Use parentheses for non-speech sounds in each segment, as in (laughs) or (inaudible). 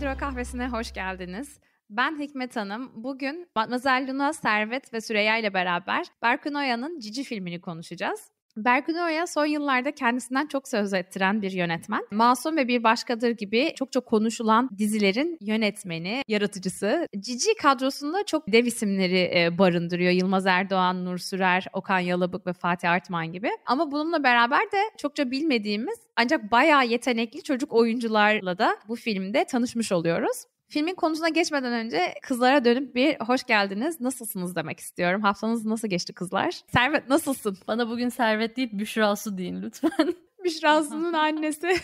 Hidro Kahvesi'ne hoş geldiniz. Ben Hikmet Hanım. Bugün Mademoiselle Luna, Servet ve Süreyya ile beraber Berkun Oya'nın Cici filmini konuşacağız. Berkun Oya son yıllarda kendisinden çok söz ettiren bir yönetmen. Masum ve Bir Başkadır gibi çok çok konuşulan dizilerin yönetmeni, yaratıcısı. Cici kadrosunda çok dev isimleri e, barındırıyor. Yılmaz Erdoğan, Nur Sürer, Okan Yalabık ve Fatih Artman gibi. Ama bununla beraber de çokça bilmediğimiz ancak bayağı yetenekli çocuk oyuncularla da bu filmde tanışmış oluyoruz. Filmin konusuna geçmeden önce kızlara dönüp bir hoş geldiniz, nasılsınız demek istiyorum. Haftanız nasıl geçti kızlar? Servet nasılsın? Bana bugün Servet deyip Büşra Su deyin lütfen. (laughs) Büşra Su'nun (laughs) annesi. (laughs)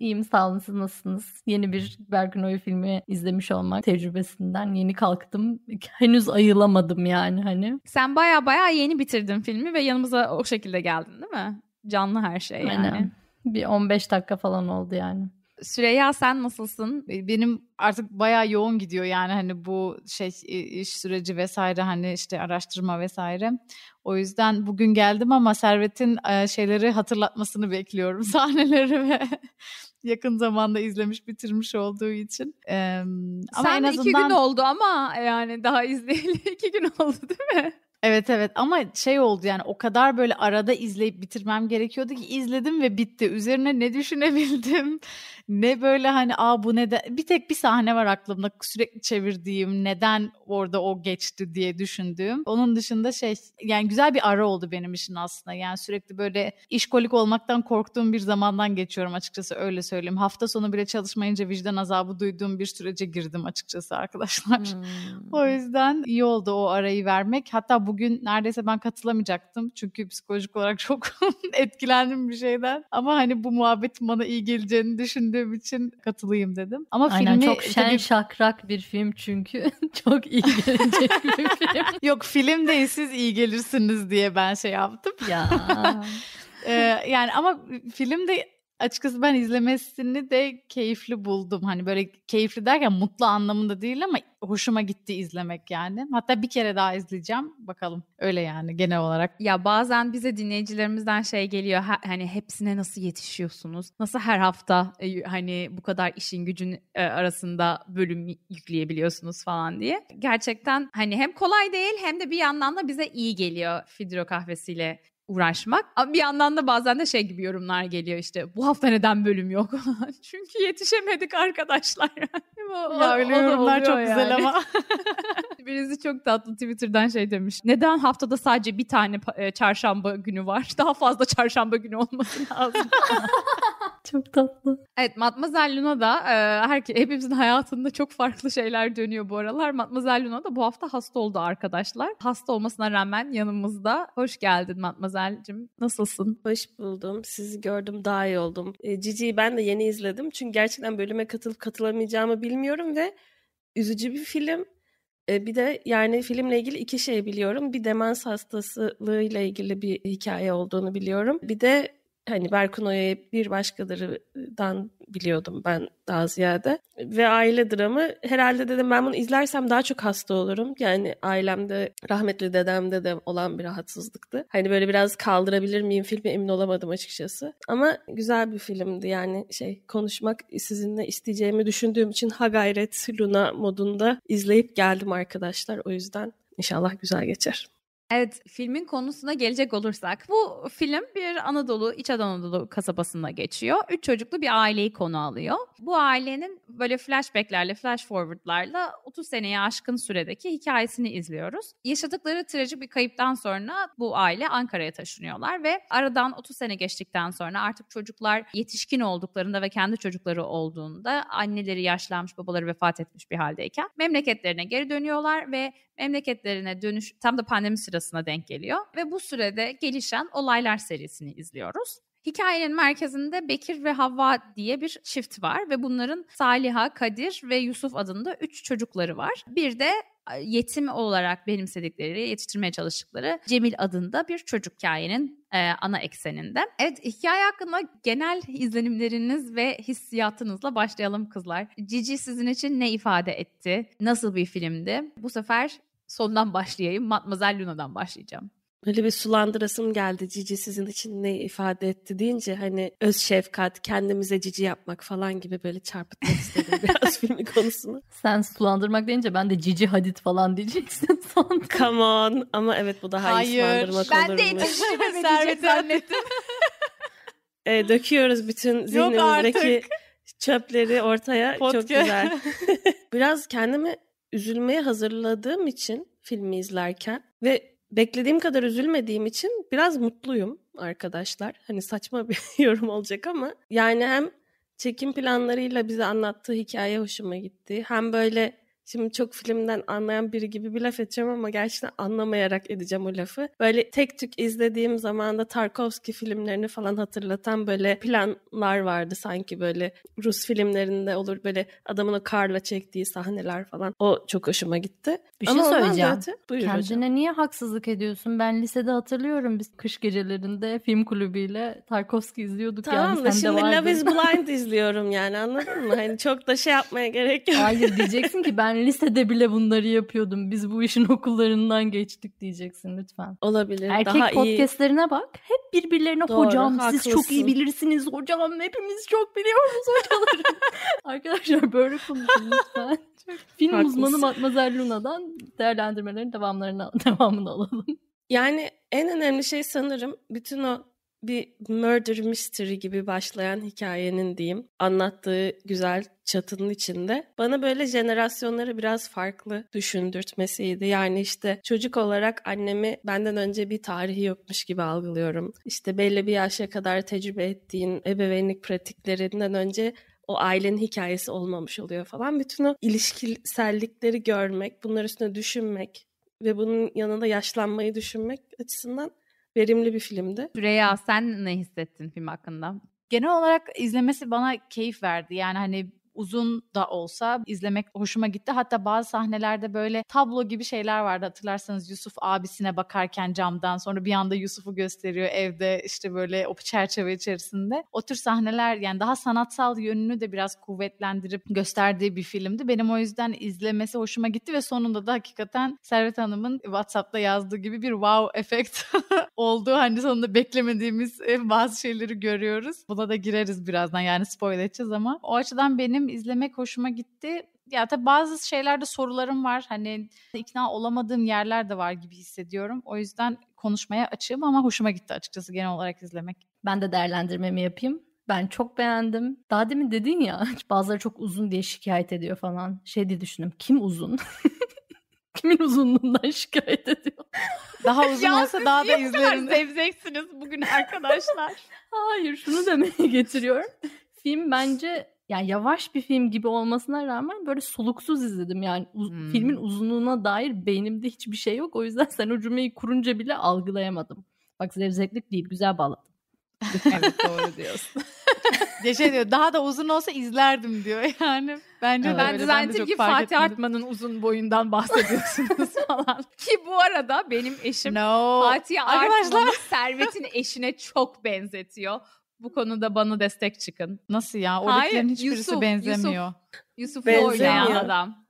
İyiyim sağ olun siz nasılsınız? Yeni bir Bergin Oyu filmi izlemiş olmak tecrübesinden yeni kalktım. Henüz ayılamadım yani hani. Sen baya baya yeni bitirdin filmi ve yanımıza o şekilde geldin değil mi? Canlı her şey yani. Aynen. Bir 15 dakika falan oldu yani. Süreyya sen nasılsın? E, benim artık baya yoğun gidiyor yani hani bu şey iş süreci vesaire hani işte araştırma vesaire. O yüzden bugün geldim ama Servet'in e, şeyleri hatırlatmasını bekliyorum (laughs) sahneleri ve yakın zamanda izlemiş bitirmiş olduğu için. Ee, ama Sen en azından... iki gün oldu ama yani daha izleyeli (laughs) iki gün oldu değil mi? Evet evet ama şey oldu yani o kadar böyle arada izleyip bitirmem gerekiyordu ki izledim ve bitti. Üzerine ne düşünebildim ne böyle hani aa bu neden bir tek bir sahne var aklımda sürekli çevirdiğim neden orada o geçti diye düşündüğüm. Onun dışında şey yani güzel bir ara oldu benim için aslında. Yani sürekli böyle işkolik olmaktan korktuğum bir zamandan geçiyorum açıkçası öyle söyleyeyim. Hafta sonu bile çalışmayınca vicdan azabı duyduğum bir sürece girdim açıkçası arkadaşlar. Hmm. (laughs) o yüzden iyi oldu o arayı vermek. Hatta bugün neredeyse ben katılamayacaktım. Çünkü psikolojik olarak (laughs) çok etkilendim bir şeyden. Ama hani bu muhabbet bana iyi geleceğini düşündüm düşündüğüm için katılayım dedim. Ama Aynen, filmi çok şen tabii... şakrak bir film çünkü (laughs) çok iyi gelecek bir film. (laughs) Yok film değil siz iyi gelirsiniz diye ben şey yaptım. Ya. (laughs) ee, yani ama film de açıkçası ben izlemesini de keyifli buldum. Hani böyle keyifli derken mutlu anlamında değil ama hoşuma gitti izlemek yani. Hatta bir kere daha izleyeceğim. Bakalım öyle yani genel olarak. Ya bazen bize dinleyicilerimizden şey geliyor. Hani hepsine nasıl yetişiyorsunuz? Nasıl her hafta e, hani bu kadar işin gücün e, arasında bölüm yükleyebiliyorsunuz falan diye. Gerçekten hani hem kolay değil hem de bir yandan da bize iyi geliyor Fidro kahvesiyle uğraşmak. Ama bir yandan da bazen de şey gibi yorumlar geliyor işte bu hafta neden bölüm yok? (laughs) Çünkü yetişemedik arkadaşlar. (laughs) ya öyle o, yorumlar çok yani. güzel ama. (laughs) Birisi çok tatlı Twitter'dan şey demiş. Neden haftada sadece bir tane e, çarşamba günü var? Daha fazla çarşamba günü olması lazım. Çok tatlı. Evet Matmazel Luna da e, her, hepimizin hayatında çok farklı şeyler dönüyor bu aralar. Matmazel Luna da bu hafta hasta oldu arkadaşlar. Hasta olmasına rağmen yanımızda. Hoş geldin Matmazel'cim. Nasılsın? Hoş buldum. Sizi gördüm daha iyi oldum. E, Cici'yi ben de yeni izledim. Çünkü gerçekten bölüme katılıp katılamayacağımı bilmiyorum ve üzücü bir film. E, bir de yani filmle ilgili iki şey biliyorum. Bir demans hastalığıyla ilgili bir hikaye olduğunu biliyorum. Bir de hani Berkuno'yu bir başkalarından biliyordum ben daha ziyade. Ve aile dramı herhalde dedim ben bunu izlersem daha çok hasta olurum. Yani ailemde rahmetli dedemde de olan bir rahatsızlıktı. Hani böyle biraz kaldırabilir miyim filmi emin olamadım açıkçası. Ama güzel bir filmdi yani şey konuşmak sizinle isteyeceğimi düşündüğüm için ha gayret Luna modunda izleyip geldim arkadaşlar. O yüzden inşallah güzel geçer. Evet filmin konusuna gelecek olursak bu film bir Anadolu iç Anadolu kasabasında geçiyor. Üç çocuklu bir aileyi konu alıyor. Bu ailenin böyle flashbacklerle flash forwardlarla 30 seneye aşkın süredeki hikayesini izliyoruz. Yaşadıkları trajik bir kayıptan sonra bu aile Ankara'ya taşınıyorlar ve aradan 30 sene geçtikten sonra artık çocuklar yetişkin olduklarında ve kendi çocukları olduğunda anneleri yaşlanmış babaları vefat etmiş bir haldeyken memleketlerine geri dönüyorlar ve memleketlerine dönüş tam da pandemi sırasına denk geliyor ve bu sürede gelişen olaylar serisini izliyoruz. Hikayenin merkezinde Bekir ve Havva diye bir çift var ve bunların Saliha, Kadir ve Yusuf adında üç çocukları var. Bir de yetim olarak benimsedikleri, yetiştirmeye çalıştıkları Cemil adında bir çocuk hikayenin e, ana ekseninde. Evet hikaye hakkında genel izlenimleriniz ve hissiyatınızla başlayalım kızlar. Cici sizin için ne ifade etti? Nasıl bir filmdi? Bu sefer sondan başlayayım. Matmazel Luna'dan başlayacağım. Öyle bir sulandırasım geldi cici sizin için ne ifade etti deyince hani öz şefkat, kendimize cici yapmak falan gibi böyle çarpıtmak istedim (laughs) biraz filmi konusunu. Sen sulandırmak deyince ben de cici hadit falan diyeceksin (laughs) sandım. Come on ama evet bu daha Hayır. iyi sulandırmak ben Hayır Ben de yetiştirme (laughs) servet zannettim. e, döküyoruz bütün zihnimizdeki çöpleri ortaya. Podcast. Çok güzel. biraz kendimi üzülmeye hazırladığım için filmi izlerken ve beklediğim kadar üzülmediğim için biraz mutluyum arkadaşlar. Hani saçma bir (laughs) yorum olacak ama yani hem çekim planlarıyla bize anlattığı hikaye hoşuma gitti. Hem böyle Şimdi çok filmden anlayan biri gibi bir laf edeceğim ama gerçekten anlamayarak edeceğim o lafı. Böyle tek tük izlediğim zaman da Tarkovski filmlerini falan hatırlatan böyle planlar vardı sanki böyle Rus filmlerinde olur böyle adamın o karla çektiği sahneler falan. O çok hoşuma gitti. Bir şey ama söyleyeceğim. Öte, Kendine hocam. niye haksızlık ediyorsun? Ben lisede hatırlıyorum biz kış gecelerinde film kulübüyle Tarkovski izliyorduk tamam yani. da şimdi Love is (laughs) Blind izliyorum yani anladın mı? Hani çok da şey yapmaya gerek yok. Hayır diyeceksin ki ben ben lisede bile bunları yapıyordum. Biz bu işin (laughs) okullarından geçtik diyeceksin lütfen. Olabilir. Erkek daha podcastlerine iyi. bak. Hep birbirlerine Doğru, hocam haklısın. siz çok iyi bilirsiniz hocam hepimiz çok biliyoruz hocaları. (laughs) Arkadaşlar böyle konuşun lütfen. Film haklısın. uzmanı Matmazel Luna'dan değerlendirmelerin devamlarını (laughs) devamını alalım. Yani en önemli şey sanırım bütün o bir murder mystery gibi başlayan hikayenin diyeyim anlattığı güzel çatının içinde bana böyle jenerasyonları biraz farklı düşündürtmesiydi. Yani işte çocuk olarak annemi benden önce bir tarihi yokmuş gibi algılıyorum. İşte belli bir yaşa kadar tecrübe ettiğin ebeveynlik pratiklerinden önce o ailenin hikayesi olmamış oluyor falan. Bütün o ilişkisellikleri görmek, bunlar üstüne düşünmek ve bunun yanında yaşlanmayı düşünmek açısından verimli bir filmdi. Rüya sen ne hissettin film hakkında? Genel olarak izlemesi bana keyif verdi. Yani hani uzun da olsa izlemek hoşuma gitti. Hatta bazı sahnelerde böyle tablo gibi şeyler vardı hatırlarsanız Yusuf abisine bakarken camdan sonra bir anda Yusuf'u gösteriyor evde işte böyle o çerçeve içerisinde. O tür sahneler yani daha sanatsal yönünü de biraz kuvvetlendirip gösterdiği bir filmdi. Benim o yüzden izlemesi hoşuma gitti ve sonunda da hakikaten Servet Hanım'ın WhatsApp'ta yazdığı gibi bir wow efekt (laughs) oldu. Hani sonunda beklemediğimiz eh, bazı şeyleri görüyoruz. Buna da gireriz birazdan yani spoil edeceğiz ama o açıdan benim beğendim, izlemek hoşuma gitti. Ya tabii bazı şeylerde sorularım var. Hani ikna olamadığım yerler de var gibi hissediyorum. O yüzden konuşmaya açığım ama hoşuma gitti açıkçası genel olarak izlemek. Ben de değerlendirmemi yapayım. Ben çok beğendim. Daha demin dedin ya (laughs) bazıları çok uzun diye şikayet ediyor falan. Şey diye düşündüm. Kim uzun? (laughs) Kimin uzunluğundan şikayet ediyor? (laughs) Daha uzun ya olsa daha da izlerim. Zevzeksiniz bugün arkadaşlar. Hayır şunu demeye getiriyorum. Film bence yani yavaş bir film gibi olmasına rağmen böyle soluksuz izledim. Yani uz- hmm. filmin uzunluğuna dair beynimde hiçbir şey yok. O yüzden (laughs) sen o cümleyi kurunca bile algılayamadım. Bak zevzeklik değil güzel bağladın. (laughs) evet doğru diyorsun. (laughs) şey diyor daha da uzun olsa izlerdim diyor yani. Bence evet, ben de zannettim ki Fatih Artman'ın uzun boyundan bahsediyorsunuz falan. ki bu arada benim eşim no. Fatih Artman'ı Servet'in eşine çok benzetiyor. Bu konuda bana destek çıkın. Nasıl ya? Oradakilerin hiçbirisi Yusuf, benzemiyor. Yusuf, Yusuf oynayan adam.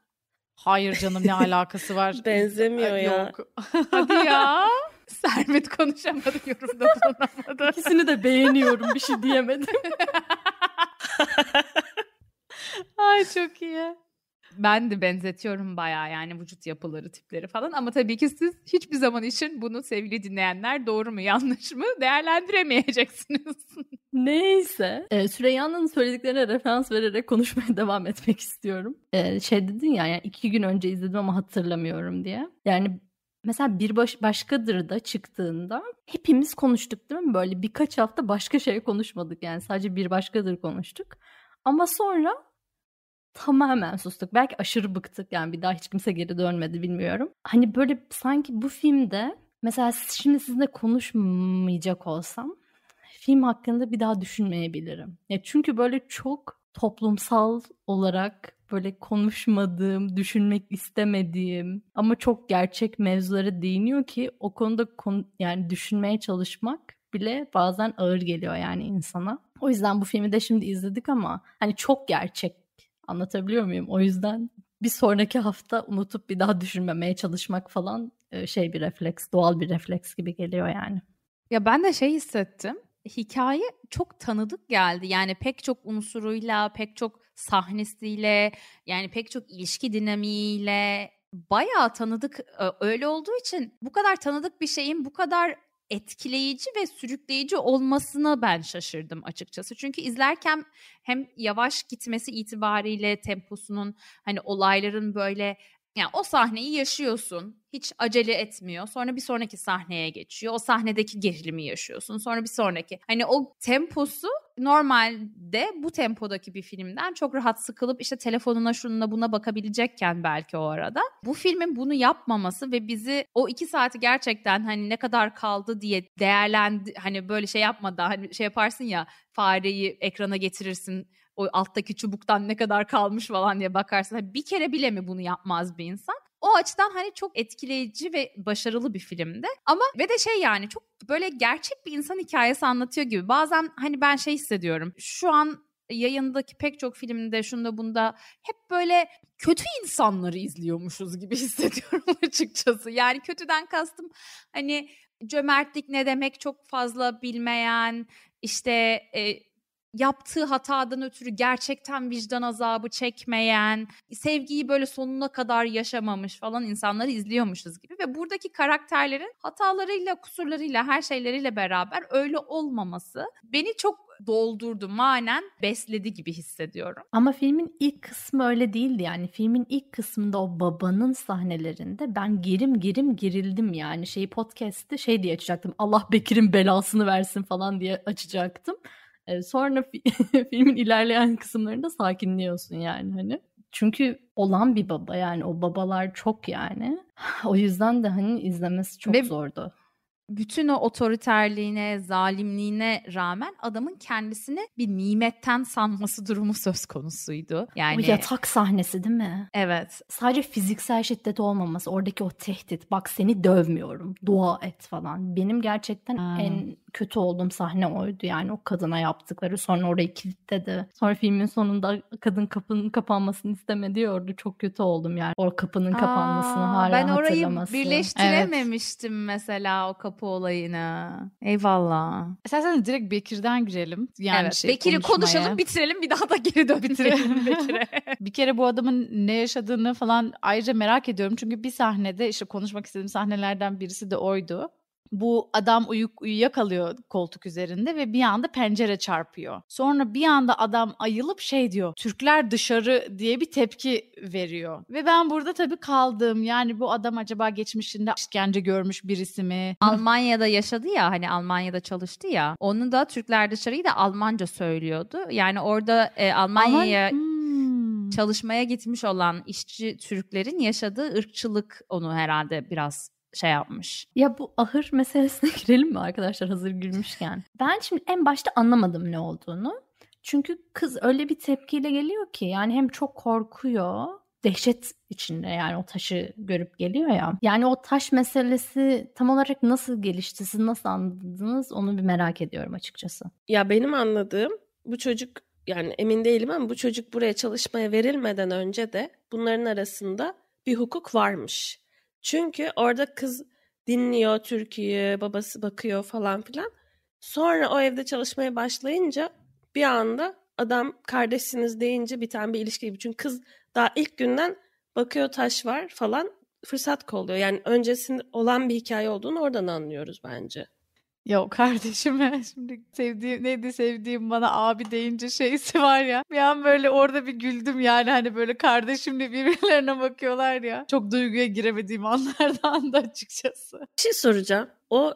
Hayır canım ne alakası var? (laughs) Benzemiyor ya. Yok. Hadi ya. (laughs) Sermet konuşamadı yorumda bulunamadı. (laughs) İkisini de beğeniyorum bir şey diyemedim. Ay çok iyi ben de benzetiyorum baya yani vücut yapıları tipleri falan ama tabii ki siz hiçbir zaman için bunu sevgili dinleyenler doğru mu yanlış mı değerlendiremeyeceksiniz. (laughs) Neyse e, Süreyya'nın söylediklerine referans vererek konuşmaya (laughs) devam etmek istiyorum. E, şey dedin ya yani iki gün önce izledim ama hatırlamıyorum diye. Yani mesela bir baş, başkadır da çıktığında hepimiz konuştuk değil mi? Böyle birkaç hafta başka şey konuşmadık yani sadece bir başkadır konuştuk. Ama sonra tamamen sustuk. Belki aşırı bıktık yani bir daha hiç kimse geri dönmedi bilmiyorum. Hani böyle sanki bu filmde mesela şimdi sizinle konuşmayacak olsam film hakkında bir daha düşünmeyebilirim. Ya çünkü böyle çok toplumsal olarak böyle konuşmadığım, düşünmek istemediğim ama çok gerçek mevzulara değiniyor ki o konuda konu, yani düşünmeye çalışmak bile bazen ağır geliyor yani insana. O yüzden bu filmi de şimdi izledik ama hani çok gerçek Anlatabiliyor muyum? O yüzden bir sonraki hafta unutup bir daha düşünmemeye çalışmak falan e, şey bir refleks, doğal bir refleks gibi geliyor yani. Ya ben de şey hissettim. Hikaye çok tanıdık geldi. Yani pek çok unsuruyla, pek çok sahnesiyle, yani pek çok ilişki dinamiğiyle bayağı tanıdık e, öyle olduğu için bu kadar tanıdık bir şeyin bu kadar etkileyici ve sürükleyici olmasına ben şaşırdım açıkçası. Çünkü izlerken hem yavaş gitmesi itibariyle temposunun hani olayların böyle yani o sahneyi yaşıyorsun. Hiç acele etmiyor. Sonra bir sonraki sahneye geçiyor. O sahnedeki gerilimi yaşıyorsun. Sonra bir sonraki. Hani o temposu normalde bu tempodaki bir filmden çok rahat sıkılıp işte telefonuna şununla buna bakabilecekken belki o arada. Bu filmin bunu yapmaması ve bizi o iki saati gerçekten hani ne kadar kaldı diye değerlendi hani böyle şey yapmadan hani şey yaparsın ya fareyi ekrana getirirsin o alttaki çubuktan ne kadar kalmış falan diye bakarsan hani bir kere bile mi bunu yapmaz bir insan? O açıdan hani çok etkileyici ve başarılı bir filmdi. Ama ve de şey yani çok böyle gerçek bir insan hikayesi anlatıyor gibi. Bazen hani ben şey hissediyorum. Şu an yayındaki pek çok filmde şunda bunda hep böyle kötü insanları izliyormuşuz gibi (laughs) hissediyorum açıkçası. Yani kötüden kastım hani cömertlik ne demek çok fazla bilmeyen işte e, yaptığı hatadan ötürü gerçekten vicdan azabı çekmeyen, sevgiyi böyle sonuna kadar yaşamamış falan insanları izliyormuşuz gibi ve buradaki karakterlerin hatalarıyla, kusurlarıyla, her şeyleriyle beraber öyle olmaması beni çok doldurdu manen besledi gibi hissediyorum. Ama filmin ilk kısmı öyle değildi yani filmin ilk kısmında o babanın sahnelerinde ben girim girim girildim yani şey podcast'te şey diye açacaktım Allah Bekir'in belasını versin falan diye açacaktım. E, sonra fi- (laughs) filmin ilerleyen kısımlarında sakinliyorsun yani hani. Çünkü olan bir baba yani o babalar çok yani. (laughs) O yüzden de hani izlemesi çok Ve zordu. Bütün o otoriterliğine, zalimliğine rağmen adamın kendisini bir nimetten sanması durumu söz konusuydu. Yani o yatak sahnesi değil mi? Evet. Sadece fiziksel şiddet olmaması, oradaki o tehdit, bak seni dövmüyorum, dua et falan. Benim gerçekten hmm. en kötü olduğum sahne oydu yani o kadına yaptıkları sonra orayı kilitledi. Sonra filmin sonunda kadın kapının kapanmasını istemediyordu. Çok kötü oldum yani. O kapının Aa, kapanmasını hala ben orayı birleştirememiştim evet. mesela o kapı olayını. Eyvallah. Sen Esasen direkt Bekir'den girelim. Yani evet, şey, Bekir'i konuşalım bitirelim bir daha da geri dön bitirelim (laughs) Bekir'e. bir kere bu adamın ne yaşadığını falan ayrıca merak ediyorum. Çünkü bir sahnede işte konuşmak istediğim sahnelerden birisi de oydu bu adam uyuk uyuyakalıyor koltuk üzerinde ve bir anda pencere çarpıyor. Sonra bir anda adam ayılıp şey diyor Türkler dışarı diye bir tepki veriyor. Ve ben burada tabii kaldım yani bu adam acaba geçmişinde işkence görmüş birisi mi? Almanya'da yaşadı ya hani Almanya'da çalıştı ya onu da Türkler dışarıyı da Almanca söylüyordu. Yani orada e, Almanya'ya... Alman... Hmm. çalışmaya gitmiş olan işçi Türklerin yaşadığı ırkçılık onu herhalde biraz şey yapmış. Ya bu ahır meselesine (laughs) girelim mi arkadaşlar hazır gülmüşken? Ben şimdi en başta anlamadım ne olduğunu. Çünkü kız öyle bir tepkiyle geliyor ki yani hem çok korkuyor dehşet içinde yani o taşı görüp geliyor ya. Yani o taş meselesi tam olarak nasıl gelişti? Siz nasıl anladınız? Onu bir merak ediyorum açıkçası. Ya benim anladığım bu çocuk yani emin değilim ama bu çocuk buraya çalışmaya verilmeden önce de bunların arasında bir hukuk varmış. Çünkü orada kız dinliyor türküyü, babası bakıyor falan filan. Sonra o evde çalışmaya başlayınca bir anda adam kardeşsiniz deyince biten bir ilişki gibi. Çünkü kız daha ilk günden bakıyor taş var falan fırsat kolluyor. Yani öncesinde olan bir hikaye olduğunu oradan anlıyoruz bence. Yok ya (laughs) şimdi sevdiğim neydi sevdiğim bana abi deyince şeysi var ya. Bir an böyle orada bir güldüm yani hani böyle kardeşimle birbirlerine bakıyorlar ya. Çok duyguya giremediğim anlardan da açıkçası. Bir şey soracağım. O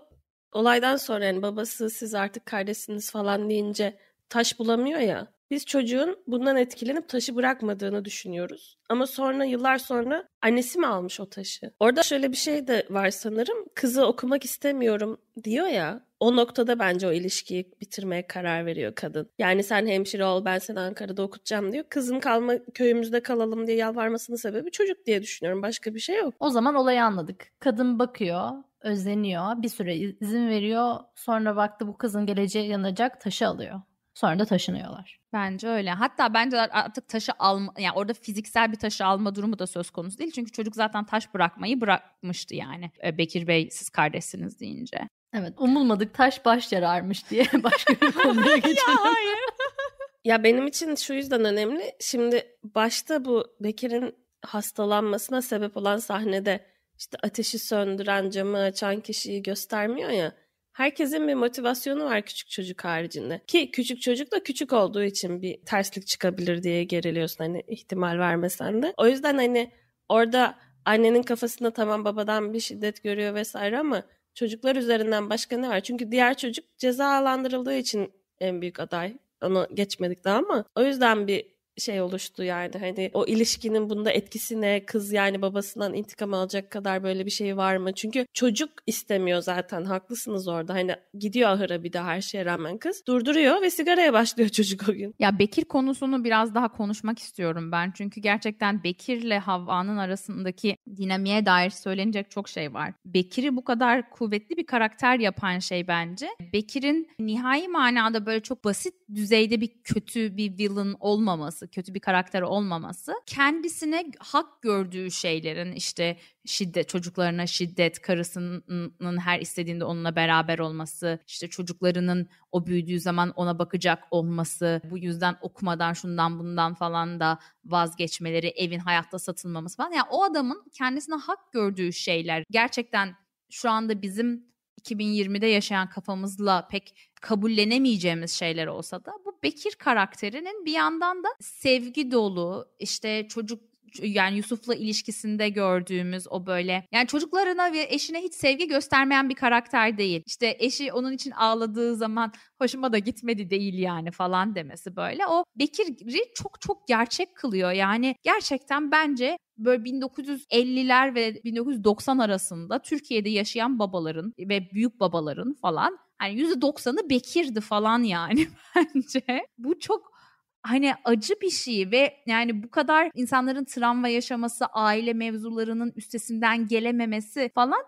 olaydan sonra yani babası siz artık kardeşsiniz falan deyince taş bulamıyor ya. Biz çocuğun bundan etkilenip taşı bırakmadığını düşünüyoruz. Ama sonra yıllar sonra annesi mi almış o taşı? Orada şöyle bir şey de var sanırım. Kızı okumak istemiyorum diyor ya. O noktada bence o ilişkiyi bitirmeye karar veriyor kadın. Yani sen hemşire ol ben seni Ankara'da okutacağım diyor. Kızım kalma köyümüzde kalalım diye yalvarmasının sebebi çocuk diye düşünüyorum. Başka bir şey yok. O zaman olayı anladık. Kadın bakıyor özleniyor. Bir süre izin veriyor. Sonra baktı bu kızın geleceği yanacak taşı alıyor. Sonra da taşınıyorlar. Bence öyle. Hatta bence artık taşı alma yani orada fiziksel bir taşı alma durumu da söz konusu değil. Çünkü çocuk zaten taş bırakmayı bırakmıştı yani. E, Bekir Bey siz kardeşsiniz deyince. Evet umulmadık taş baş yararmış diye (laughs) başka bir konuya (laughs) geçelim. ya hayır. (laughs) ya benim için şu yüzden önemli. Şimdi başta bu Bekir'in hastalanmasına sebep olan sahnede işte ateşi söndüren, camı açan kişiyi göstermiyor ya herkesin bir motivasyonu var küçük çocuk haricinde. Ki küçük çocuk da küçük olduğu için bir terslik çıkabilir diye geriliyorsun hani ihtimal vermesen de. O yüzden hani orada annenin kafasında tamam babadan bir şiddet görüyor vesaire ama çocuklar üzerinden başka ne var? Çünkü diğer çocuk cezalandırıldığı için en büyük aday. Onu geçmedik daha ama o yüzden bir şey oluştu yani hani o ilişkinin bunda etkisi ne kız yani babasından intikam alacak kadar böyle bir şey var mı çünkü çocuk istemiyor zaten haklısınız orada hani gidiyor ahıra bir de her şeye rağmen kız durduruyor ve sigaraya başlıyor (laughs) çocuk o gün. Ya Bekir konusunu biraz daha konuşmak istiyorum ben çünkü gerçekten Bekir'le Havva'nın arasındaki dinamiğe dair söylenecek çok şey var. Bekir'i bu kadar kuvvetli bir karakter yapan şey bence Bekir'in nihai manada böyle çok basit düzeyde bir kötü bir villain olmaması kötü bir karakter olmaması kendisine hak gördüğü şeylerin işte şiddet çocuklarına şiddet karısının her istediğinde onunla beraber olması işte çocuklarının o büyüdüğü zaman ona bakacak olması bu yüzden okumadan şundan bundan falan da vazgeçmeleri evin hayatta satılmaması falan yani o adamın kendisine hak gördüğü şeyler gerçekten şu anda bizim 2020'de yaşayan kafamızla pek kabullenemeyeceğimiz şeyler olsa da bu Bekir karakterinin bir yandan da sevgi dolu işte çocuk yani Yusuf'la ilişkisinde gördüğümüz o böyle yani çocuklarına ve eşine hiç sevgi göstermeyen bir karakter değil. İşte eşi onun için ağladığı zaman hoşuma da gitmedi değil yani falan demesi böyle. O Bekir'i çok çok gerçek kılıyor. Yani gerçekten bence böyle 1950'ler ve 1990 arasında Türkiye'de yaşayan babaların ve büyük babaların falan Hani yüzde doksanı Bekir'di falan yani (laughs) bence. Bu çok hani acı bir şey ve yani bu kadar insanların travma yaşaması, aile mevzularının üstesinden gelememesi falan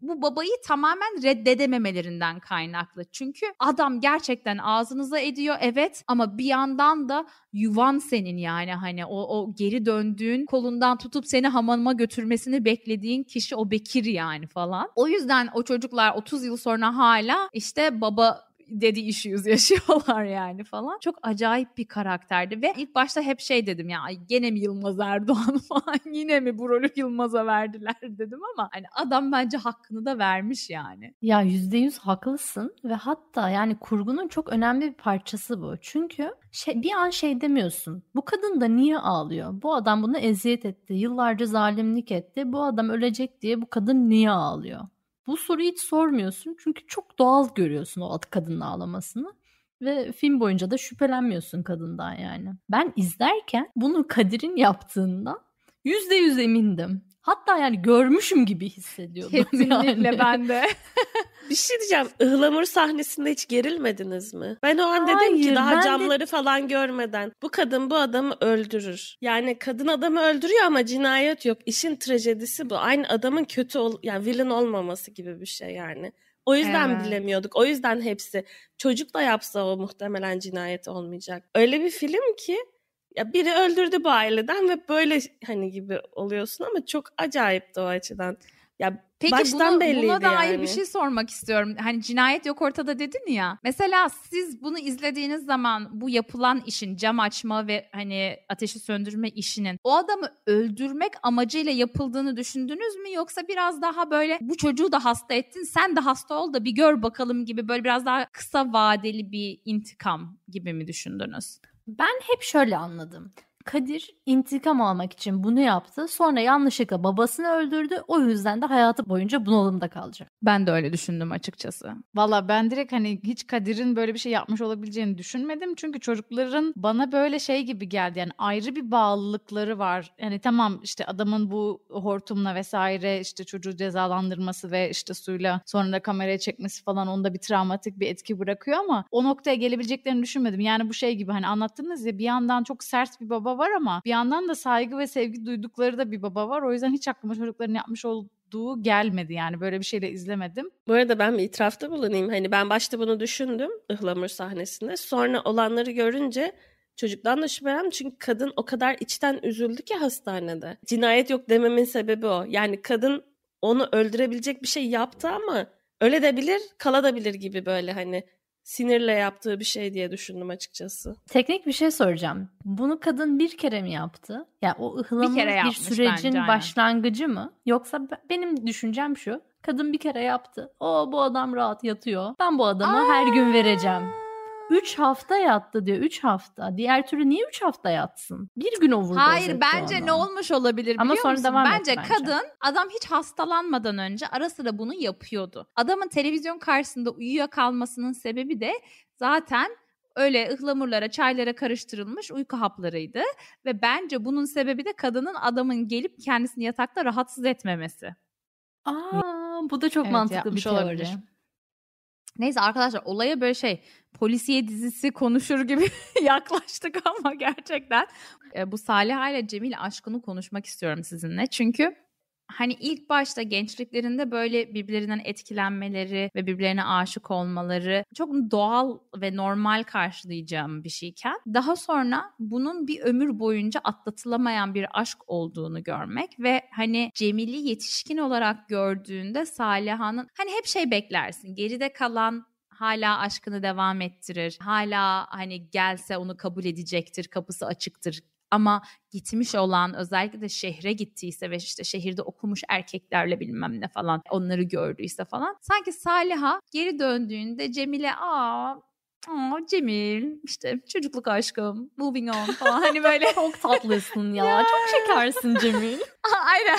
bu babayı tamamen reddedememelerinden kaynaklı. Çünkü adam gerçekten ağzınıza ediyor evet ama bir yandan da yuvan senin yani hani o, o geri döndüğün kolundan tutup seni hamama götürmesini beklediğin kişi o Bekir yani falan. O yüzden o çocuklar 30 yıl sonra hala işte baba dedi issues (laughs) yaşıyorlar yani falan. Çok acayip bir karakterdi ve ilk başta hep şey dedim ya gene mi Yılmaz Erdoğan (laughs) falan yine mi bu rolü Yılmaz'a verdiler (laughs) dedim ama hani adam bence hakkını da vermiş yani. Ya yüzde yüz haklısın ve hatta yani kurgunun çok önemli bir parçası bu. Çünkü şey, bir an şey demiyorsun. Bu kadın da niye ağlıyor? Bu adam bunu eziyet etti. Yıllarca zalimlik etti. Bu adam ölecek diye bu kadın niye ağlıyor? bu soruyu hiç sormuyorsun çünkü çok doğal görüyorsun o kadının ağlamasını ve film boyunca da şüphelenmiyorsun kadından yani. Ben izlerken bunu Kadir'in yaptığında yüzde yüz emindim. Hatta yani görmüşüm gibi hissediyordum. Kesinlikle yani. (laughs) ben de. bir şey diyeceğim. Ihlamur sahnesinde hiç gerilmediniz mi? Ben o an Hayır, dedim ki daha camları de... falan görmeden bu kadın bu adamı öldürür. Yani kadın adamı öldürüyor ama cinayet yok. İşin trajedisi bu. Aynı adamın kötü ol yani villain olmaması gibi bir şey yani. O yüzden evet. bilemiyorduk. O yüzden hepsi çocuk da yapsa o muhtemelen cinayet olmayacak. Öyle bir film ki ya biri öldürdü bu aileden ve böyle hani gibi oluyorsun ama çok acayip o açıdan. Ya Peki baştan bunu, belliydi buna dair yani. bir şey sormak istiyorum. Hani cinayet yok ortada dedin ya. Mesela siz bunu izlediğiniz zaman bu yapılan işin cam açma ve hani ateşi söndürme işinin o adamı öldürmek amacıyla yapıldığını düşündünüz mü yoksa biraz daha böyle bu çocuğu da hasta ettin sen de hasta ol da bir gör bakalım gibi böyle biraz daha kısa vadeli bir intikam gibi mi düşündünüz? Ben hep şöyle anladım. Kadir intikam almak için bunu yaptı. Sonra yanlışlıkla babasını öldürdü. O yüzden de hayatı boyunca bunalımda kalacak. Ben de öyle düşündüm açıkçası. Valla ben direkt hani hiç Kadir'in böyle bir şey yapmış olabileceğini düşünmedim. Çünkü çocukların bana böyle şey gibi geldi. Yani ayrı bir bağlılıkları var. Yani tamam işte adamın bu hortumla vesaire işte çocuğu cezalandırması ve işte suyla sonra da kameraya çekmesi falan onda bir travmatik bir etki bırakıyor ama o noktaya gelebileceklerini düşünmedim. Yani bu şey gibi hani anlattınız ya bir yandan çok sert bir baba baba var ama bir yandan da saygı ve sevgi duydukları da bir baba var. O yüzden hiç aklıma çocukların yapmış olduğu gelmedi yani böyle bir şeyle izlemedim. Bu arada ben bir itirafta bulunayım. Hani ben başta bunu düşündüm ıhlamur sahnesinde. Sonra olanları görünce çocuktan da şüphelendim. Çünkü kadın o kadar içten üzüldü ki hastanede. Cinayet yok dememin sebebi o. Yani kadın onu öldürebilecek bir şey yaptı ama öyle de bilir, kala da bilir gibi böyle hani sinirle yaptığı bir şey diye düşündüm açıkçası. Teknik bir şey soracağım. Bunu kadın bir kere mi yaptı? Ya yani o ıhlamur bir, bir sürecin bence, başlangıcı mı? Yoksa benim düşüncem şu. Kadın bir kere yaptı. O bu adam rahat yatıyor. Ben bu adamı Aa! her gün vereceğim 3 hafta yattı diyor. 3 hafta. Diğer türü niye 3 hafta yatsın? Bir gün overdose Hayır bence ona. ne olmuş olabilir biliyor Ama sonra musun? Devam bence, bence kadın adam hiç hastalanmadan önce ara sıra bunu yapıyordu. Adamın televizyon karşısında uyuyakalmasının sebebi de zaten öyle ıhlamurlara, çaylara karıştırılmış uyku haplarıydı ve bence bunun sebebi de kadının adamın gelip kendisini yatakta rahatsız etmemesi. Aa, bu da çok evet, mantıklı bir teori. Olabilir. Neyse arkadaşlar olaya böyle şey polisiye dizisi konuşur gibi (laughs) yaklaştık ama gerçekten e, bu Saliha ile Cemil aşkını konuşmak istiyorum sizinle. Çünkü hani ilk başta gençliklerinde böyle birbirlerinden etkilenmeleri ve birbirlerine aşık olmaları çok doğal ve normal karşılayacağım bir şeyken daha sonra bunun bir ömür boyunca atlatılamayan bir aşk olduğunu görmek ve hani Cemil'i yetişkin olarak gördüğünde Saliha'nın hani hep şey beklersin geride kalan hala aşkını devam ettirir. Hala hani gelse onu kabul edecektir, kapısı açıktır ama gitmiş olan özellikle de şehre gittiyse ve işte şehirde okumuş erkeklerle bilmem ne falan onları gördüyse falan sanki Saliha geri döndüğünde Cemile aa Aa Cemil işte çocukluk aşkım moving on falan hani (laughs) böyle çok tatlısın ya, ya. çok şekersin Cemil. (laughs) aynen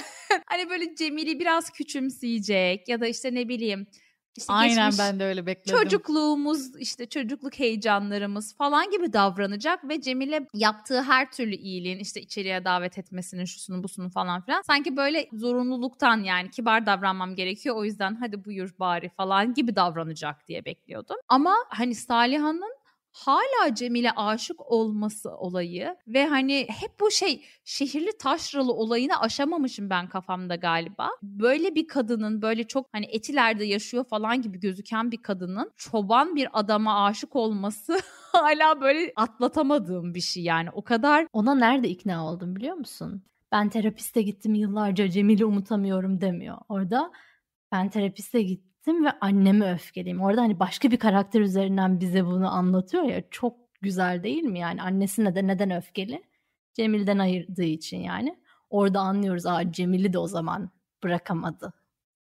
hani böyle Cemil'i biraz küçümseyecek ya da işte ne bileyim işte Aynen ben de öyle bekledim. Çocukluğumuz işte çocukluk heyecanlarımız falan gibi davranacak ve Cemile yaptığı her türlü iyiliğin işte içeriye davet etmesinin şusunu busunu falan filan sanki böyle zorunluluktan yani kibar davranmam gerekiyor o yüzden hadi buyur bari falan gibi davranacak diye bekliyordum. Ama hani Saliha'nın hala Cemil'e aşık olması olayı ve hani hep bu şey şehirli taşralı olayını aşamamışım ben kafamda galiba. Böyle bir kadının böyle çok hani etilerde yaşıyor falan gibi gözüken bir kadının çoban bir adama aşık olması (laughs) hala böyle atlatamadığım bir şey yani o kadar. Ona nerede ikna oldum biliyor musun? Ben terapiste gittim yıllarca Cemil'i umutamıyorum demiyor. Orada ben terapiste gittim gittim ve annemi öfkeliyim. Orada hani başka bir karakter üzerinden bize bunu anlatıyor ya çok güzel değil mi yani annesine de neden öfkeli? Cemil'den ayırdığı için yani. Orada anlıyoruz aa Cemil'i de o zaman bırakamadı.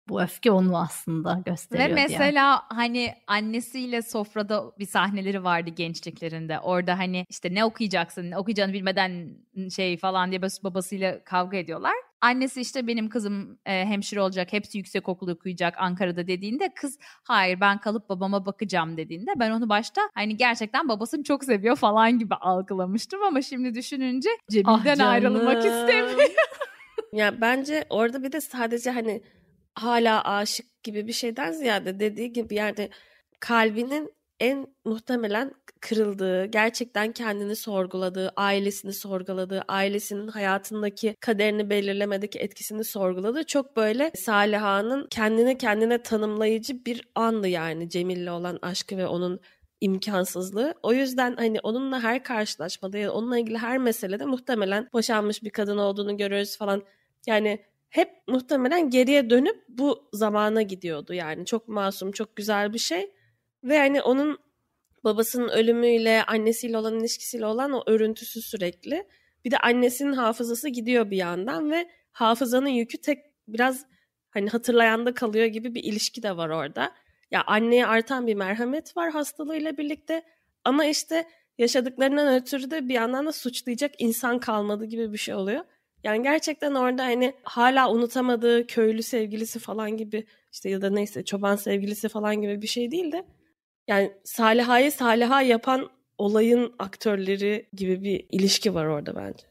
Bu öfke onu aslında gösteriyor. Ve mesela yani. hani annesiyle sofrada bir sahneleri vardı gençliklerinde. Orada hani işte ne okuyacaksın, ne okuyacağını bilmeden şey falan diye babasıyla kavga ediyorlar. Annesi işte benim kızım e, hemşire olacak, hepsi yüksek okul okuyacak Ankara'da dediğinde kız hayır ben kalıp babama bakacağım dediğinde ben onu başta hani gerçekten babasını çok seviyor falan gibi algılamıştım ama şimdi düşününce Cemil'den ah ayrılmak istemiyor. (laughs) ya bence orada bir de sadece hani hala aşık gibi bir şeyden ziyade dediği gibi yani kalbinin en muhtemelen kırıldığı, gerçekten kendini sorguladığı, ailesini sorguladığı, ailesinin hayatındaki kaderini belirlemedeki etkisini sorguladığı çok böyle Saliha'nın kendini kendine tanımlayıcı bir andı yani Cemil'le olan aşkı ve onun imkansızlığı. O yüzden hani onunla her karşılaşmada ya onunla ilgili her meselede muhtemelen boşanmış bir kadın olduğunu görüyoruz falan. Yani hep muhtemelen geriye dönüp bu zamana gidiyordu yani. Çok masum, çok güzel bir şey ve hani onun babasının ölümüyle, annesiyle olan ilişkisiyle olan o örüntüsü sürekli. Bir de annesinin hafızası gidiyor bir yandan ve hafızanın yükü tek biraz hani hatırlayanda kalıyor gibi bir ilişki de var orada. Ya anneye artan bir merhamet var hastalığıyla birlikte ama işte yaşadıklarından ötürü de bir yandan da suçlayacak insan kalmadı gibi bir şey oluyor. Yani gerçekten orada hani hala unutamadığı köylü sevgilisi falan gibi işte ya da neyse çoban sevgilisi falan gibi bir şey değil de yani Saliha'yı Saliha yapan olayın aktörleri gibi bir ilişki var orada bence.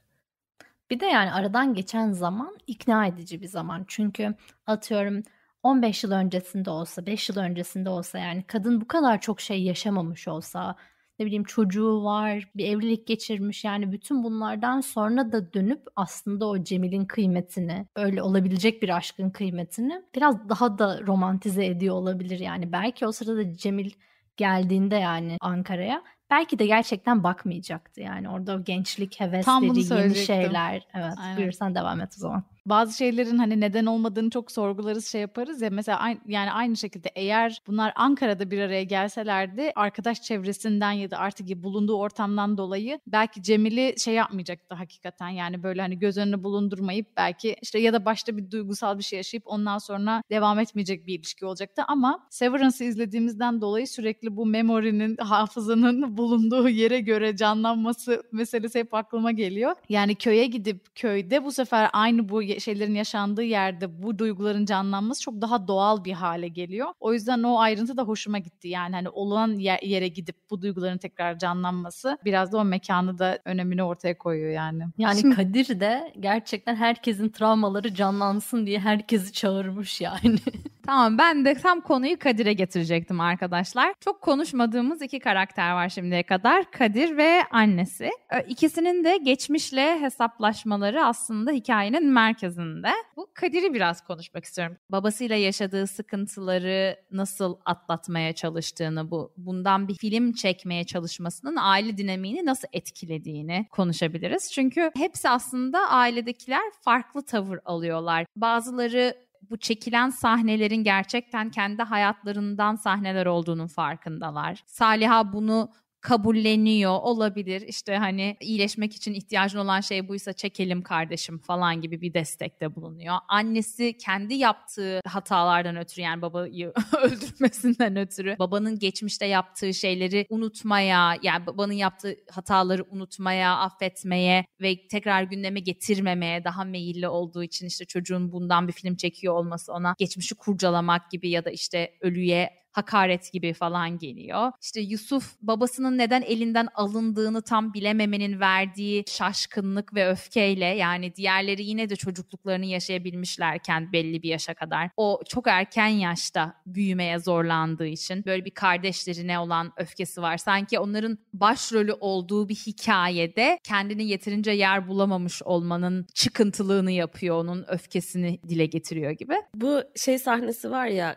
Bir de yani aradan geçen zaman ikna edici bir zaman. Çünkü atıyorum 15 yıl öncesinde olsa, 5 yıl öncesinde olsa yani kadın bu kadar çok şey yaşamamış olsa, ne bileyim çocuğu var, bir evlilik geçirmiş yani bütün bunlardan sonra da dönüp aslında o Cemil'in kıymetini, öyle olabilecek bir aşkın kıymetini biraz daha da romantize ediyor olabilir yani. Belki o sırada Cemil geldiğinde yani Ankara'ya belki de gerçekten bakmayacaktı yani orada o gençlik hevesleri, yeni şeyler. Evet, Aynen. buyursan devam et o zaman bazı şeylerin hani neden olmadığını çok sorgularız şey yaparız ya mesela aynı, yani aynı şekilde eğer bunlar Ankara'da bir araya gelselerdi arkadaş çevresinden ya da artık bulunduğu ortamdan dolayı belki Cemil'i şey yapmayacaktı hakikaten yani böyle hani göz önüne bulundurmayıp belki işte ya da başta bir duygusal bir şey yaşayıp ondan sonra devam etmeyecek bir ilişki olacaktı ama Severance'ı izlediğimizden dolayı sürekli bu memory'nin hafızanın (laughs) bulunduğu yere göre canlanması meselesi hep aklıma geliyor. Yani köye gidip köyde bu sefer aynı bu şeylerin yaşandığı yerde bu duyguların canlanması çok daha doğal bir hale geliyor. O yüzden o ayrıntı da hoşuma gitti. Yani hani olan yere gidip bu duyguların tekrar canlanması biraz da o mekanı da önemini ortaya koyuyor yani. Yani Kadir de gerçekten herkesin travmaları canlansın diye herkesi çağırmış yani. (laughs) Tamam ben de tam konuyu Kadir'e getirecektim arkadaşlar. Çok konuşmadığımız iki karakter var şimdiye kadar. Kadir ve annesi. İkisinin de geçmişle hesaplaşmaları aslında hikayenin merkezinde. Bu Kadir'i biraz konuşmak istiyorum. Babasıyla yaşadığı sıkıntıları nasıl atlatmaya çalıştığını, bu bundan bir film çekmeye çalışmasının aile dinamiğini nasıl etkilediğini konuşabiliriz. Çünkü hepsi aslında ailedekiler farklı tavır alıyorlar. Bazıları bu çekilen sahnelerin gerçekten kendi hayatlarından sahneler olduğunun farkındalar. Saliha bunu kabulleniyor olabilir. İşte hani iyileşmek için ihtiyacın olan şey buysa çekelim kardeşim falan gibi bir destekte bulunuyor. Annesi kendi yaptığı hatalardan ötürü yani babayı (laughs) öldürmesinden ötürü babanın geçmişte yaptığı şeyleri unutmaya yani babanın yaptığı hataları unutmaya, affetmeye ve tekrar gündeme getirmemeye daha meyilli olduğu için işte çocuğun bundan bir film çekiyor olması ona geçmişi kurcalamak gibi ya da işte ölüye hakaret gibi falan geliyor. İşte Yusuf babasının neden elinden alındığını tam bilememenin verdiği şaşkınlık ve öfkeyle yani diğerleri yine de çocukluklarını yaşayabilmişlerken belli bir yaşa kadar o çok erken yaşta büyümeye zorlandığı için böyle bir kardeşlerine olan öfkesi var. Sanki onların başrolü olduğu bir hikayede kendini yeterince yer bulamamış olmanın çıkıntılığını yapıyor onun öfkesini dile getiriyor gibi. Bu şey sahnesi var ya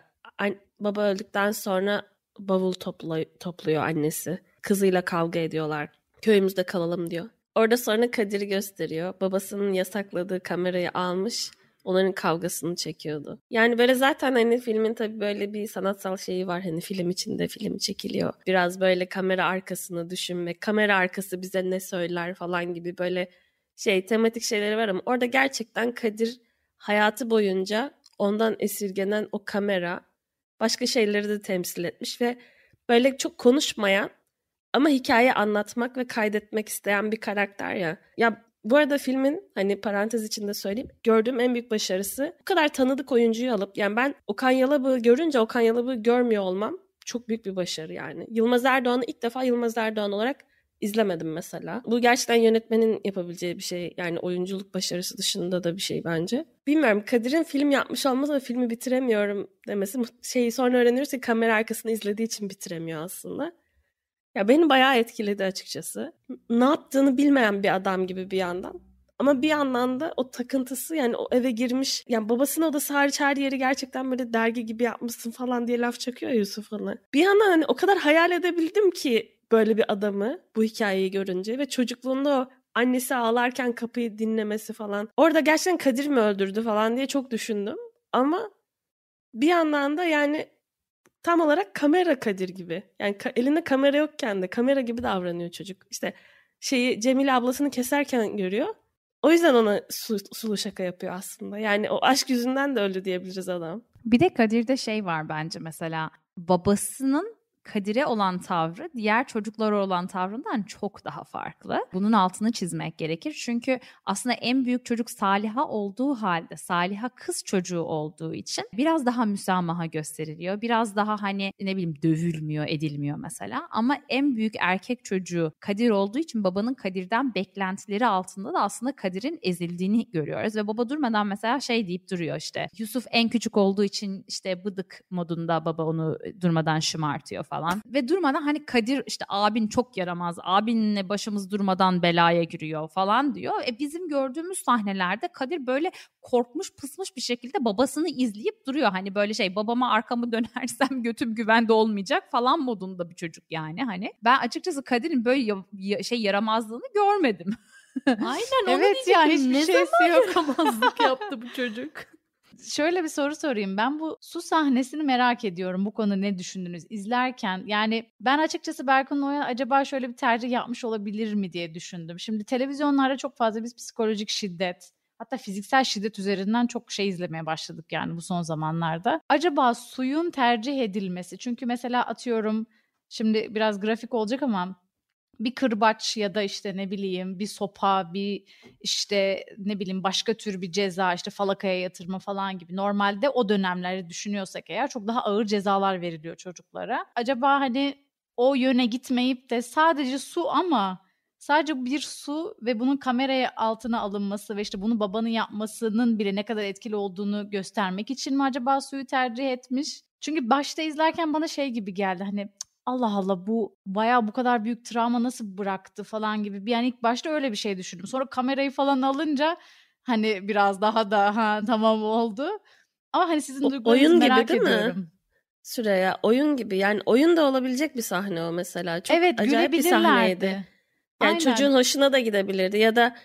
baba öldükten sonra bavul topla, topluyor annesi. Kızıyla kavga ediyorlar. Köyümüzde kalalım diyor. Orada sonra Kadir'i gösteriyor. Babasının yasakladığı kamerayı almış. Onların kavgasını çekiyordu. Yani böyle zaten hani filmin tabii böyle bir sanatsal şeyi var. Hani film içinde film çekiliyor. Biraz böyle kamera arkasını düşünmek. Kamera arkası bize ne söyler falan gibi böyle şey tematik şeyleri var ama orada gerçekten Kadir hayatı boyunca ondan esirgenen o kamera başka şeyleri de temsil etmiş ve böyle çok konuşmayan ama hikaye anlatmak ve kaydetmek isteyen bir karakter ya. Ya bu arada filmin hani parantez içinde söyleyeyim gördüğüm en büyük başarısı bu kadar tanıdık oyuncuyu alıp yani ben Okan Yalabı'yı görünce Okan Yalabı'yı görmüyor olmam çok büyük bir başarı yani. Yılmaz Erdoğan'ı ilk defa Yılmaz Erdoğan olarak izlemedim mesela. Bu gerçekten yönetmenin yapabileceği bir şey. Yani oyunculuk başarısı dışında da bir şey bence. Bilmiyorum Kadir'in film yapmış olması ve filmi bitiremiyorum demesi şeyi sonra öğreniyoruz ki kamera arkasını izlediği için bitiremiyor aslında. Ya beni bayağı etkiledi açıkçası. Ne yaptığını bilmeyen bir adam gibi bir yandan. Ama bir yandan da o takıntısı yani o eve girmiş. Yani babasının odası hariç her yeri gerçekten böyle dergi gibi yapmışsın falan diye laf çakıyor Yusuf Hanı. Bir yandan hani o kadar hayal edebildim ki böyle bir adamı bu hikayeyi görünce ve çocukluğunda o annesi ağlarken kapıyı dinlemesi falan. Orada gerçekten Kadir mi öldürdü falan diye çok düşündüm. Ama bir yandan da yani tam olarak kamera Kadir gibi. Yani ka- elinde kamera yokken de kamera gibi davranıyor çocuk. İşte şeyi Cemil ablasını keserken görüyor. O yüzden ona su, sulu şaka yapıyor aslında. Yani o aşk yüzünden de öldü diyebiliriz adam. Bir de Kadir'de şey var bence mesela babasının Kadir'e olan tavrı diğer çocuklara olan tavrından çok daha farklı. Bunun altını çizmek gerekir. Çünkü aslında en büyük çocuk Saliha olduğu halde Saliha kız çocuğu olduğu için biraz daha müsamaha gösteriliyor. Biraz daha hani ne bileyim dövülmüyor, edilmiyor mesela. Ama en büyük erkek çocuğu Kadir olduğu için babanın Kadir'den beklentileri altında da aslında Kadir'in ezildiğini görüyoruz ve baba durmadan mesela şey deyip duruyor işte. Yusuf en küçük olduğu için işte bıdık modunda baba onu durmadan şımartıyor falan falan. Ve durmadan hani Kadir işte abin çok yaramaz, abinle başımız durmadan belaya giriyor falan diyor. E bizim gördüğümüz sahnelerde Kadir böyle korkmuş pısmış bir şekilde babasını izleyip duruyor. Hani böyle şey babama arkamı dönersem (laughs) götüm güvende olmayacak falan modunda bir çocuk yani hani. Ben açıkçası Kadir'in böyle ya, ya, şey yaramazlığını görmedim. Aynen onu evet, diyecektim. Yani ne şey zaman yaramazlık yaptı bu çocuk? Şöyle bir soru sorayım. Ben bu su sahnesini merak ediyorum. Bu konu ne düşündünüz izlerken? Yani ben açıkçası Berkun Noyan acaba şöyle bir tercih yapmış olabilir mi diye düşündüm. Şimdi televizyonlarda çok fazla biz psikolojik şiddet, Hatta fiziksel şiddet üzerinden çok şey izlemeye başladık yani bu son zamanlarda. Acaba suyun tercih edilmesi çünkü mesela atıyorum şimdi biraz grafik olacak ama bir kırbaç ya da işte ne bileyim bir sopa bir işte ne bileyim başka tür bir ceza işte falakaya yatırma falan gibi normalde o dönemleri düşünüyorsak eğer çok daha ağır cezalar veriliyor çocuklara. Acaba hani o yöne gitmeyip de sadece su ama sadece bir su ve bunun kameraya altına alınması ve işte bunu babanın yapmasının bile ne kadar etkili olduğunu göstermek için mi acaba suyu tercih etmiş? Çünkü başta izlerken bana şey gibi geldi hani Allah Allah bu bayağı bu kadar büyük travma nasıl bıraktı falan gibi. Bir yani ilk başta öyle bir şey düşündüm. Sonra kamerayı falan alınca hani biraz daha da ha tamam oldu. Ama hani sizin duygularınızı oyun merak gibi, değil ediyorum. Mi? Süreya oyun gibi yani oyun da olabilecek bir sahne o mesela. Çok evet, acayip bir sahneydi. Yani Aynen. çocuğun hoşuna da gidebilirdi ya da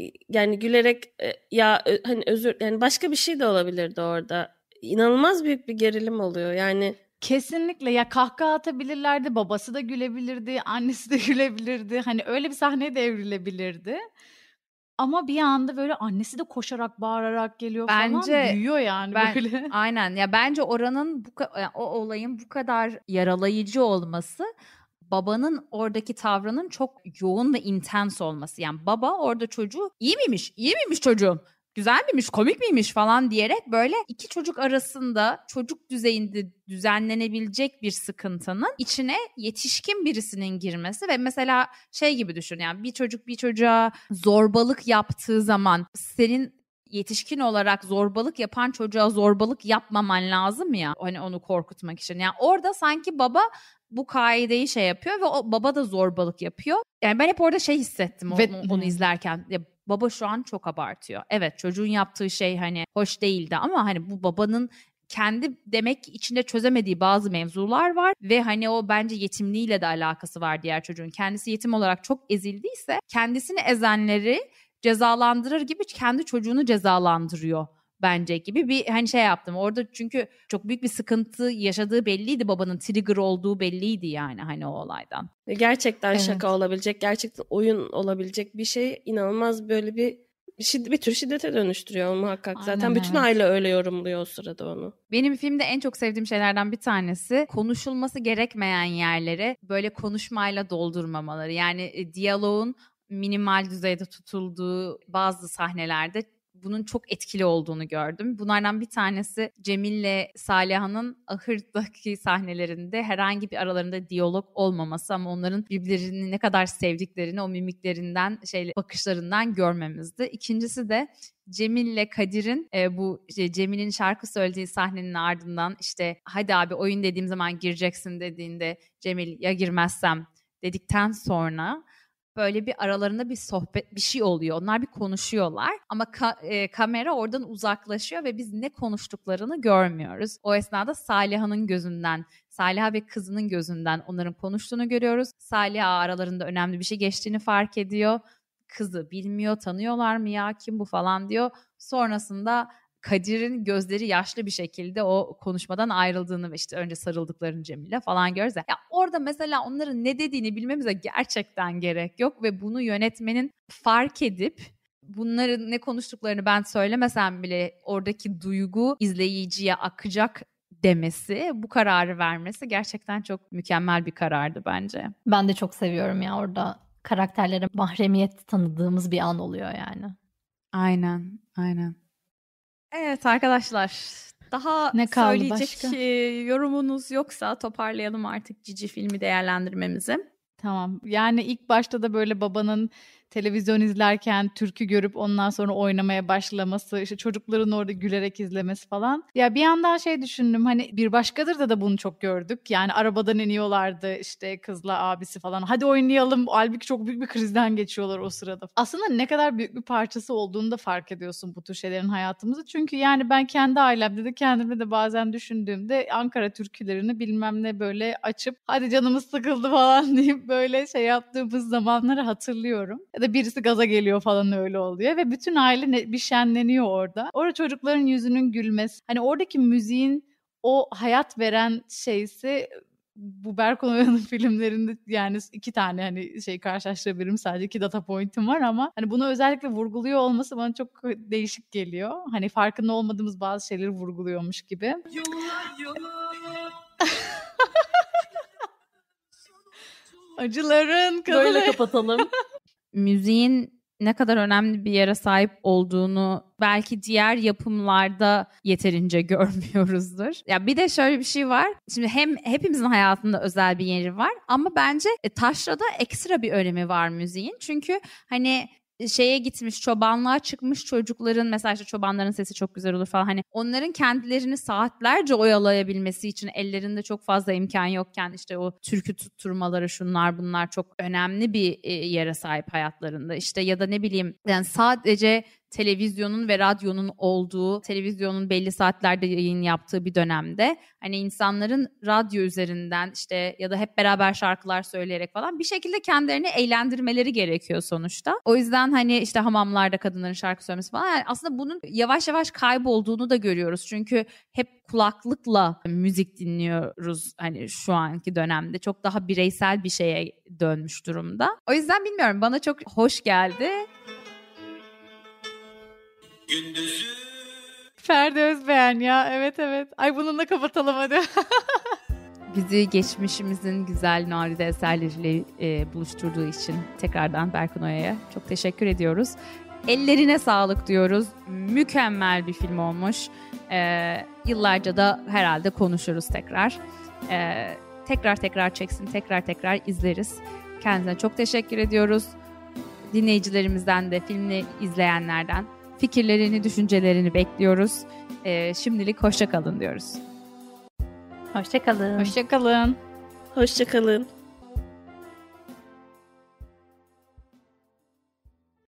e, yani gülerek e, ya hani özür yani başka bir şey de olabilirdi orada. İnanılmaz büyük bir gerilim oluyor. Yani Kesinlikle ya kahkaha atabilirlerdi, babası da gülebilirdi, annesi de (laughs) gülebilirdi. Hani öyle bir sahne devrilebilirdi. Ama bir anda böyle annesi de koşarak bağırarak geliyor bence, falan büyüyor yani ben, böyle. (laughs) Aynen ya bence oranın bu o olayın bu kadar yaralayıcı olması babanın oradaki tavrının çok yoğun ve intens olması. Yani baba orada çocuğu iyi miymiş? İyi miymiş çocuğum? güzel miymiş, komik miymiş falan diyerek böyle iki çocuk arasında çocuk düzeyinde düzenlenebilecek bir sıkıntının içine yetişkin birisinin girmesi ve mesela şey gibi düşün yani bir çocuk bir çocuğa zorbalık yaptığı zaman senin yetişkin olarak zorbalık yapan çocuğa zorbalık yapmaman lazım ya hani onu korkutmak için. Yani orada sanki baba bu kaideyi şey yapıyor ve o baba da zorbalık yapıyor. Yani ben hep orada şey hissettim ve, onu, onu izlerken. Ya baba şu an çok abartıyor. Evet çocuğun yaptığı şey hani hoş değildi ama hani bu babanın kendi demek içinde çözemediği bazı mevzular var ve hani o bence yetimliğiyle de alakası var diğer çocuğun. Kendisi yetim olarak çok ezildiyse kendisini ezenleri cezalandırır gibi kendi çocuğunu cezalandırıyor bence gibi bir hani şey yaptım. Orada çünkü çok büyük bir sıkıntı yaşadığı belliydi babanın trigger olduğu belliydi yani hani o olaydan. Gerçekten evet. şaka olabilecek, gerçekten oyun olabilecek bir şey inanılmaz böyle bir bir tür şiddete dönüştürüyor muhakkak. Aynen, Zaten bütün evet. aile öyle yorumluyor o sırada onu. Benim filmde en çok sevdiğim şeylerden bir tanesi konuşulması gerekmeyen yerlere böyle konuşmayla doldurmamaları. Yani e, diyaloğun minimal düzeyde tutulduğu bazı sahnelerde bunun çok etkili olduğunu gördüm. Bunlardan bir tanesi Cemil'le Saliha'nın ahırdaki sahnelerinde herhangi bir aralarında diyalog olmaması ama onların birbirlerini ne kadar sevdiklerini o mimiklerinden, şeyle bakışlarından görmemizdi. İkincisi de Cemil ile Kadir'in e, bu işte Cemil'in şarkı söylediği sahnenin ardından işte hadi abi oyun dediğim zaman gireceksin dediğinde Cemil ya girmezsem dedikten sonra böyle bir aralarında bir sohbet bir şey oluyor. Onlar bir konuşuyorlar ama ka- e, kamera oradan uzaklaşıyor ve biz ne konuştuklarını görmüyoruz. O esnada Saliha'nın gözünden Saliha ve kızının gözünden onların konuştuğunu görüyoruz. Saliha aralarında önemli bir şey geçtiğini fark ediyor. Kızı bilmiyor, tanıyorlar mı ya kim bu falan diyor. Sonrasında Kadir'in gözleri yaşlı bir şekilde o konuşmadan ayrıldığını ve işte önce sarıldıklarını Cemil'le falan görürüz. Ya orada mesela onların ne dediğini bilmemize gerçekten gerek yok ve bunu yönetmenin fark edip bunların ne konuştuklarını ben söylemesem bile oradaki duygu izleyiciye akacak demesi, bu kararı vermesi gerçekten çok mükemmel bir karardı bence. Ben de çok seviyorum ya orada karakterlere mahremiyet tanıdığımız bir an oluyor yani. Aynen, aynen. Evet arkadaşlar daha ne kaldı söyleyecek başka? E, yorumunuz yoksa toparlayalım artık Cici filmi değerlendirmemizi. Tamam. Yani ilk başta da böyle babanın televizyon izlerken türkü görüp ondan sonra oynamaya başlaması, işte çocukların orada gülerek izlemesi falan. Ya bir yandan şey düşündüm hani bir başkadır da da bunu çok gördük. Yani arabadan iniyorlardı işte kızla abisi falan. Hadi oynayalım. Halbuki çok büyük bir krizden geçiyorlar o sırada. Aslında ne kadar büyük bir parçası olduğunu da fark ediyorsun bu tür şeylerin hayatımızı. Çünkü yani ben kendi ailemde de kendimde de bazen düşündüğümde Ankara türkülerini bilmem ne böyle açıp hadi canımız sıkıldı falan (laughs) deyip böyle şey yaptığımız zamanları hatırlıyorum ya da birisi gaza geliyor falan öyle oluyor ve bütün aile bir şenleniyor orada. Orada çocukların yüzünün gülmesi. Hani oradaki müziğin o hayat veren şeysi bu Berkun (laughs) filmlerinde yani iki tane hani şey karşılaştırabilirim sadece iki data point'im var ama hani bunu özellikle vurguluyor olması bana çok değişik geliyor. Hani farkında olmadığımız bazı şeyleri vurguluyormuş gibi. (laughs) Acıların kadını. Böyle kapatalım. (laughs) müziğin ne kadar önemli bir yere sahip olduğunu belki diğer yapımlarda yeterince (laughs) görmüyoruzdur. Ya bir de şöyle bir şey var. Şimdi hem hepimizin hayatında özel bir yeri var ama bence e, taşrada ekstra bir önemi var müziğin. Çünkü hani şeye gitmiş çobanlığa çıkmış çocukların mesela işte çobanların sesi çok güzel olur falan hani onların kendilerini saatlerce oyalayabilmesi için ellerinde çok fazla imkan yokken işte o türkü tutturmaları şunlar bunlar çok önemli bir e, yere sahip hayatlarında işte ya da ne bileyim yani sadece televizyonun ve radyonun olduğu, televizyonun belli saatlerde yayın yaptığı bir dönemde hani insanların radyo üzerinden işte ya da hep beraber şarkılar söyleyerek falan bir şekilde kendilerini eğlendirmeleri gerekiyor sonuçta. O yüzden hani işte hamamlarda kadınların şarkı söylemesi falan yani aslında bunun yavaş yavaş kaybolduğunu da görüyoruz. Çünkü hep kulaklıkla müzik dinliyoruz hani şu anki dönemde. Çok daha bireysel bir şeye dönmüş durumda. O yüzden bilmiyorum bana çok hoş geldi gündüzü. Ferdi Özbeğen ya evet evet. Ay bununla kapatalım hadi. (laughs) Bizi geçmişimizin güzel naride eserleriyle e, buluşturduğu için tekrardan Berkun Oya'ya çok teşekkür ediyoruz. Ellerine sağlık diyoruz. Mükemmel bir film olmuş. E, yıllarca da herhalde konuşuruz tekrar. E, tekrar tekrar çeksin, tekrar tekrar izleriz. Kendisine çok teşekkür ediyoruz. Dinleyicilerimizden de, filmi izleyenlerden Fikirlerini, düşüncelerini bekliyoruz. E, şimdilik hoşça kalın diyoruz. Hoşça kalın. Hoşça kalın. Hoşça kalın.